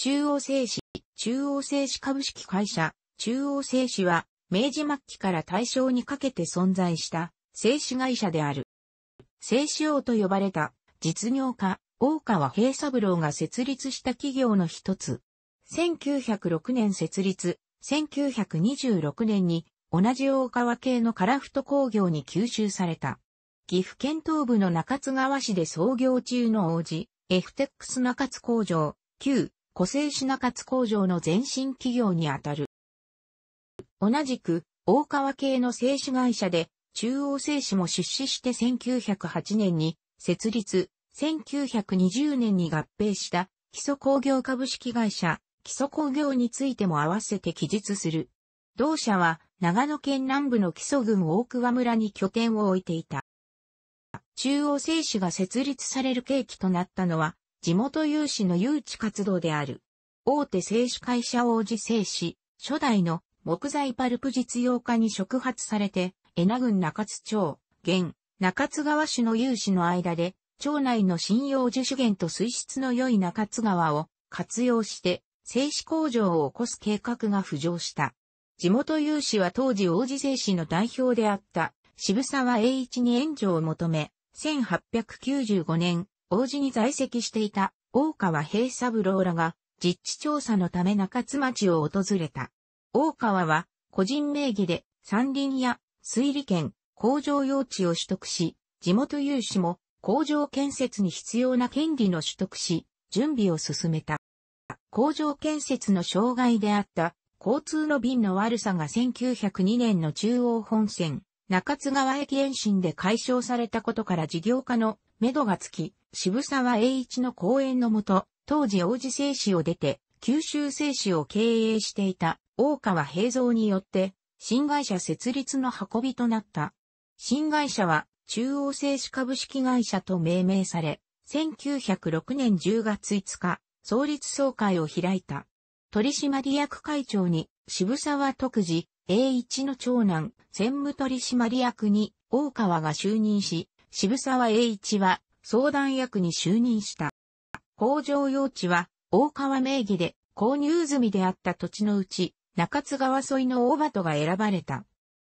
中央製紙、中央製紙株式会社、中央製紙は、明治末期から大正にかけて存在した製紙会社である。製紙王と呼ばれた実業家、大川平三郎が設立した企業の一つ。1906年設立、1926年に同じ大川系のカラフト工業に吸収された。岐阜県東部の中津川市で創業中の王子、エフテックス中津工場、旧湖西品勝工場の前身企業にあたる。同じく、大川系の製紙会社で、中央製紙も出資して1908年に設立、1920年に合併した基礎工業株式会社、基礎工業についても合わせて記述する。同社は長野県南部の基礎郡大桑村に拠点を置いていた。中央製紙が設立される契機となったのは、地元有志の誘致活動である。大手製紙会社王子製紙、初代の木材パルプ実用化に触発されて、江名郡中津町、現、中津川市の有志の間で、町内の信用樹主源と水質の良い中津川を活用して、製紙工場を起こす計画が浮上した。地元有志は当時王子製紙の代表であった渋沢栄一に援助を求め、1895年、王子に在籍していた大川平三郎らが実地調査のため中津町を訪れた。大川は個人名義で山林や水利権、工場用地を取得し、地元有志も工場建設に必要な権利の取得し、準備を進めた。工場建設の障害であった交通の便の悪さが1902年の中央本線、中津川駅延伸で解消されたことから事業家のめどがつき、渋沢栄一の講演のもと、当時王子製紙を出て、九州製紙を経営していた大川平蔵によって、新会社設立の運びとなった。新会社は中央製紙株式会社と命名され、1906年10月5日、創立総会を開いた。取締役会長に渋沢徳次、栄一の長男、専務取締役に大川が就任し、渋沢栄一は相談役に就任した。工場用地は大川名義で購入済みであった土地のうち中津川沿いの大鳩が選ばれた。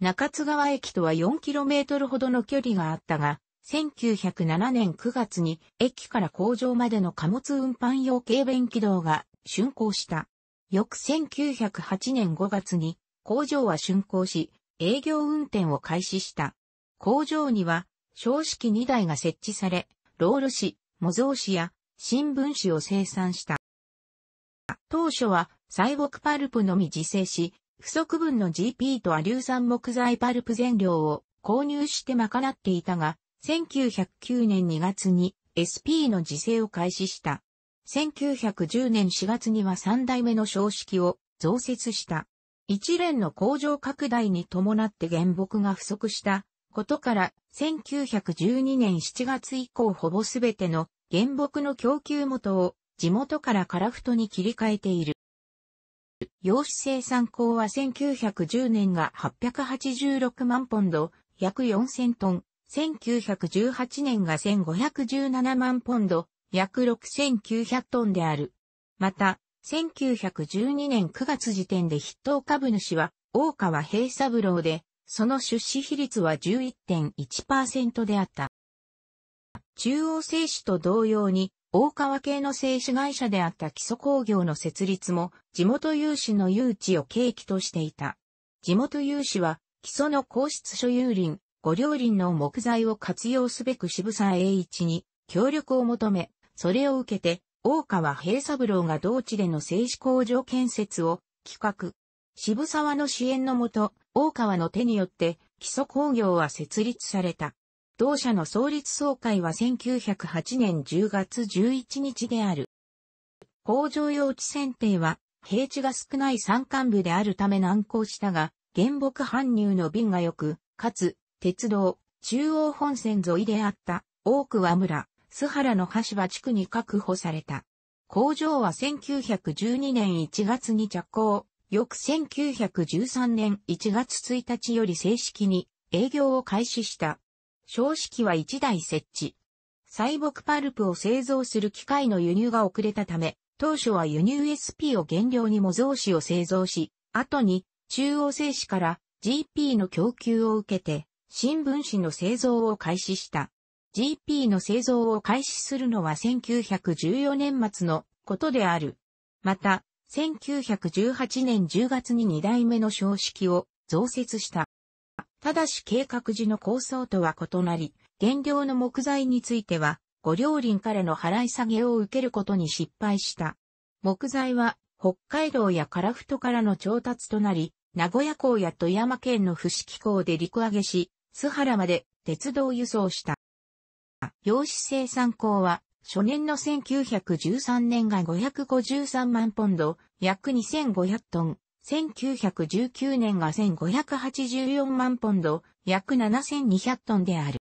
中津川駅とは 4km ほどの距離があったが、1907年9月に駅から工場までの貨物運搬用軽便軌道が竣工した。翌1908年5月に工場は竣工し、営業運転を開始した。工場には正式2台が設置され、ロール紙、模造紙や新聞紙を生産した。当初は、西国パルプのみ自生し、不足分の GP とア硫酸木材パルプ全量を購入して賄っていたが、1909年2月に SP の自生を開始した。1910年4月には3代目の正式を増設した。一連の工場拡大に伴って原木が不足したことから、1912年7月以降ほぼすべての原木の供給元を地元からカラフトに切り替えている。洋紙生産工は1910年が886万ポンド、約4000トン、1918年が1517万ポンド、約6900トンである。また、1912年9月時点で筆頭株主は、大川平三郎で、その出資比率は11.1%であった。中央製紙と同様に、大川系の製紙会社であった基礎工業の設立も、地元有志の誘致を契機としていた。地元有志は、基礎の皇室所有林、五両林の木材を活用すべく渋沢栄一に協力を求め、それを受けて、大川平三郎が同地での製紙工場建設を企画、渋沢の支援のもと、大川の手によって基礎工業は設立された。同社の創立総会は1908年10月11日である。工場用地選定は、平地が少ない山間部であるため難航したが、原木搬入の便が良く、かつ、鉄道、中央本線沿いであった、大桑村、須原の橋場地区に確保された。工場は1912年1月に着工、翌1913年1月1日より正式に営業を開始した。正式は1台設置。細木パルプを製造する機械の輸入が遅れたため、当初は輸入 SP を原料に模造紙を製造し、後に中央製紙から GP の供給を受けて、新聞紙の製造を開始した。GP の製造を開始するのは1914年末のことである。また、1918年10月に2代目の標識を増設した。ただし計画時の構想とは異なり、原料の木材については、ご両理からの払い下げを受けることに失敗した。木材は、北海道や樺太からの調達となり、名古屋港や富山県の伏木港で陸揚げし、須原まで鉄道輸送した。洋紙生産港は初年の1913年が553万ポンド、約2500トン、1919年が1584万ポンド、約7200トンである。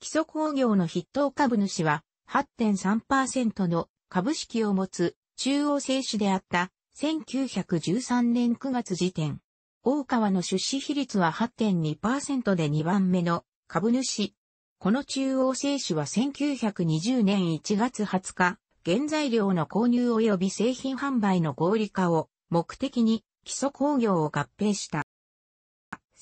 基礎工業の筆頭株主は8.3%の株式を持つ中央製紙であった1913年9月時点。大川の出資比率は8.2%で2番目の株主この中央製紙は1920年1月20日、原材料の購入及び製品販売の合理化を目的に基礎工業を合併した。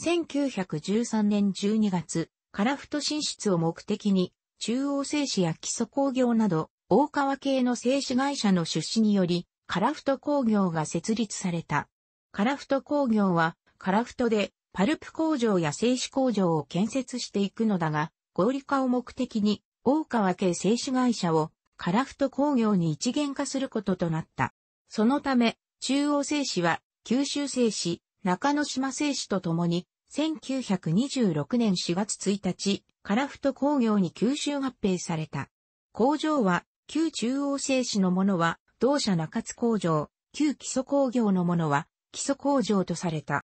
1913年12月、カラフト進出を目的に、中央製紙や基礎工業など、大川系の製紙会社の出資により、カラフト工業が設立された。カラフト工業は、カラフトで、パルプ工場や製紙工場を建設していくのだが、合理化を目的に、大川系製紙会社を、カラフト工業に一元化することとなった。そのため、中央製紙は、九州製紙、中之島製紙と共に、1926年4月1日、カラフト工業に吸収合併された。工場は、旧中央製紙のものは、同社中津工場、旧基礎工業のものは、基礎工場とされた。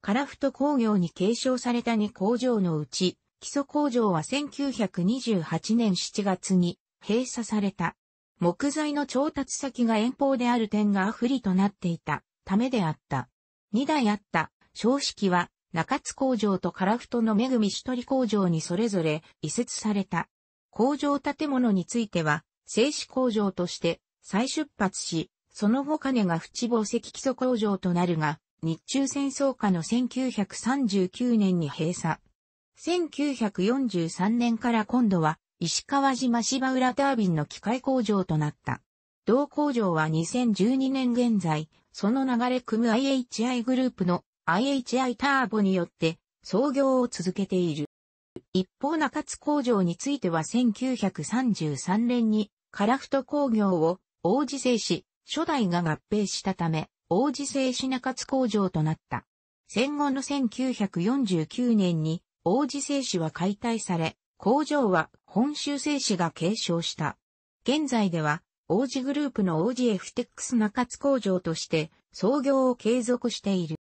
カラフト工業に継承された2工場のうち、基礎工場は1928年7月に閉鎖された。木材の調達先が遠方である点が不利となっていたためであった。2台あった小式は中津工場と樺太の恵みしとり工場にそれぞれ移設された。工場建物については、製紙工場として再出発し、その後金が淵防石基礎工場となるが、日中戦争下の1939年に閉鎖。1943年から今度は石川島芝浦タービンの機械工場となった。同工場は2012年現在、その流れ組む IHI グループの IHI ターボによって創業を続けている。一方中津工場については1933年にカラフト工業を王子製紙、初代が合併したため、王子製紙中津工場となった。戦後の1949年に王子製紙は解体され、工場は本州製紙が継承した。現在では、王子グループの王子 f テックス中津工場として創業を継続している。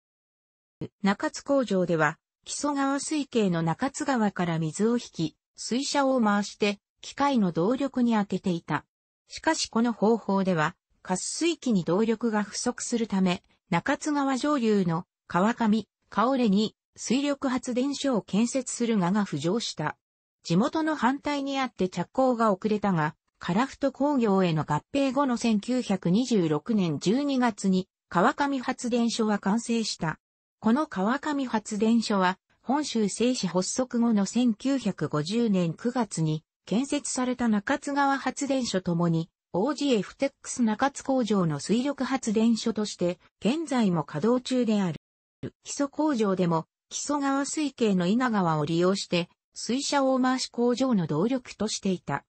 中津工場では、木曽川水系の中津川から水を引き、水車を回して機械の動力に当てていた。しかしこの方法では、滑水器に動力が不足するため、中津川上流の川上、カオに水力発電所を建設するがが浮上した。地元の反対にあって着工が遅れたが、カラフト工業への合併後の1926年12月に川上発電所は完成した。この川上発電所は本州製紙発足後の1950年9月に建設された中津川発電所ともに OGF テックス中津工場の水力発電所として現在も稼働中である。基礎工場でも木曽川水系の稲川を利用して、水車大回し工場の動力としていた。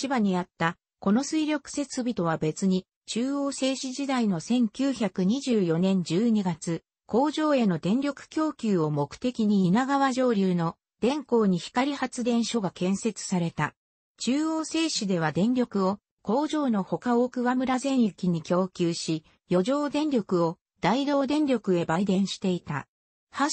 橋場にあった、この水力設備とは別に、中央製紙時代の1924年12月、工場への電力供給を目的に稲川上流の電光に光発電所が建設された。中央製紙では電力を工場の他大桑村全域に供給し、余剰電力を大道電力へ売電していた。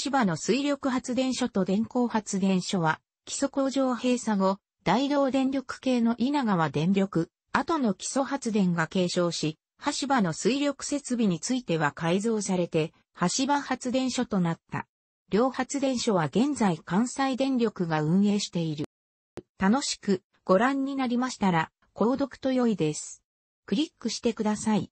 橋場の水力発電所と電光発電所は、基礎工場閉鎖後、大同電力系の稲川電力、後の基礎発電が継承し、橋場の水力設備については改造されて、橋場発電所となった。両発電所は現在関西電力が運営している。楽しくご覧になりましたら、購読と良いです。クリックしてください。